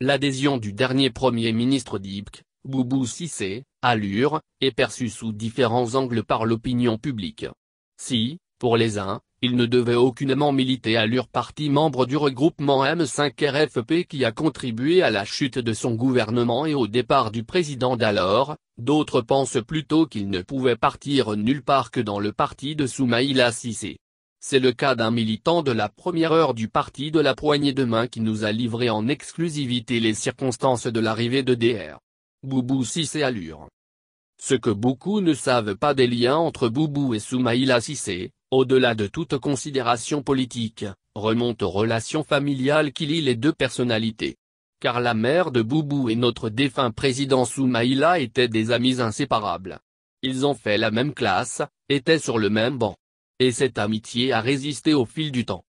L'adhésion du dernier Premier ministre d'Ibk, Boubou Sissé, à l'UR, est perçue sous différents angles par l'opinion publique. Si, pour les uns, il ne devait aucunement militer à l'UR parti membre du regroupement M5RFP qui a contribué à la chute de son gouvernement et au départ du président d'alors, d'autres pensent plutôt qu'il ne pouvait partir nulle part que dans le parti de Soumaïla Sissé. C'est le cas d'un militant de la première heure du parti de la poignée de main qui nous a livré en exclusivité les circonstances de l'arrivée de DR. Boubou 6 Allure. Ce que beaucoup ne savent pas des liens entre Boubou et Soumaïla Cissé, au-delà de toute considération politique, remonte aux relations familiales qui lient les deux personnalités. Car la mère de Boubou et notre défunt président Soumaïla étaient des amis inséparables. Ils ont fait la même classe, étaient sur le même banc et cette amitié a résisté au fil du temps.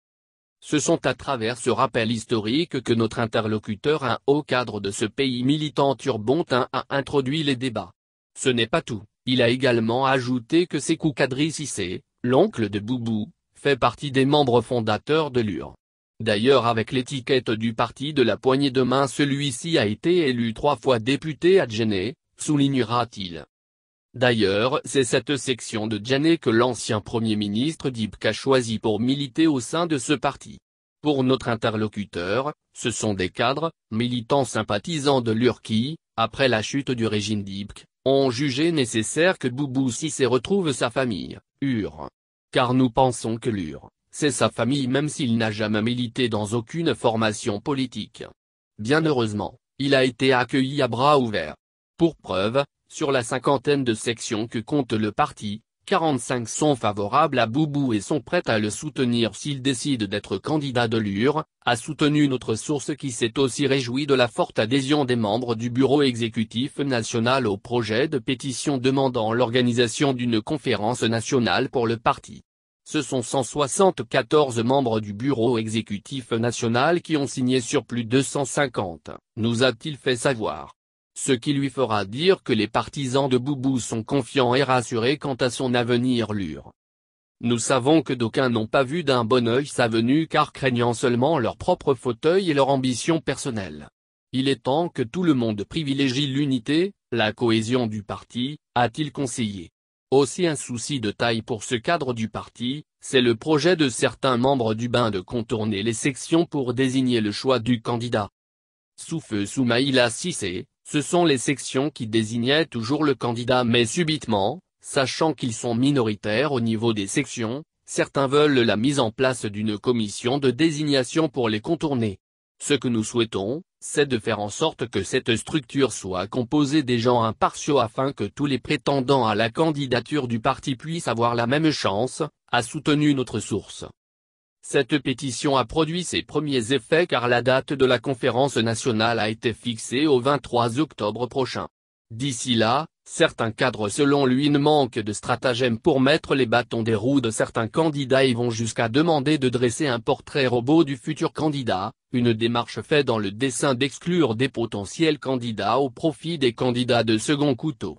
Ce sont à travers ce rappel historique que notre interlocuteur un haut cadre de ce pays militant turbontin a introduit les débats. Ce n'est pas tout, il a également ajouté que Sekou Kadri Sissé, l'oncle de Boubou, fait partie des membres fondateurs de l'UR. D'ailleurs avec l'étiquette du parti de la poignée de main celui-ci a été élu trois fois député à Djenné, soulignera-t-il. D'ailleurs c'est cette section de Djané que l'ancien Premier ministre Dibk a choisi pour militer au sein de ce parti. Pour notre interlocuteur, ce sont des cadres, militants sympathisants de l'Urki, après la chute du régime Dibk, ont jugé nécessaire que Boubou Sissé retrouve sa famille, UR. Car nous pensons que l'UR, c'est sa famille même s'il n'a jamais milité dans aucune formation politique. Bien heureusement, il a été accueilli à bras ouverts. Pour preuve, sur la cinquantaine de sections que compte le parti, 45 sont favorables à Boubou et sont prêts à le soutenir s'il décide d'être candidat de l'UR, a soutenu notre source qui s'est aussi réjouie de la forte adhésion des membres du Bureau exécutif national au projet de pétition demandant l'organisation d'une conférence nationale pour le parti. Ce sont 174 membres du Bureau exécutif national qui ont signé sur plus de 150, nous a-t-il fait savoir ce qui lui fera dire que les partisans de Boubou sont confiants et rassurés quant à son avenir lure. Nous savons que d'aucuns n'ont pas vu d'un bon œil sa venue car craignant seulement leur propre fauteuil et leur ambition personnelle. Il est temps que tout le monde privilégie l'unité, la cohésion du parti, a-t-il conseillé. Aussi un souci de taille pour ce cadre du parti, c'est le projet de certains membres du bain de contourner les sections pour désigner le choix du candidat. Sous feu maïla 6 Cissé, ce sont les sections qui désignaient toujours le candidat mais subitement, sachant qu'ils sont minoritaires au niveau des sections, certains veulent la mise en place d'une commission de désignation pour les contourner. Ce que nous souhaitons, c'est de faire en sorte que cette structure soit composée des gens impartiaux afin que tous les prétendants à la candidature du parti puissent avoir la même chance, a soutenu notre source. Cette pétition a produit ses premiers effets car la date de la conférence nationale a été fixée au 23 octobre prochain. D'ici là, certains cadres selon lui ne manquent de stratagèmes pour mettre les bâtons des roues de certains candidats et vont jusqu'à demander de dresser un portrait robot du futur candidat, une démarche faite dans le dessein d'exclure des potentiels candidats au profit des candidats de second couteau.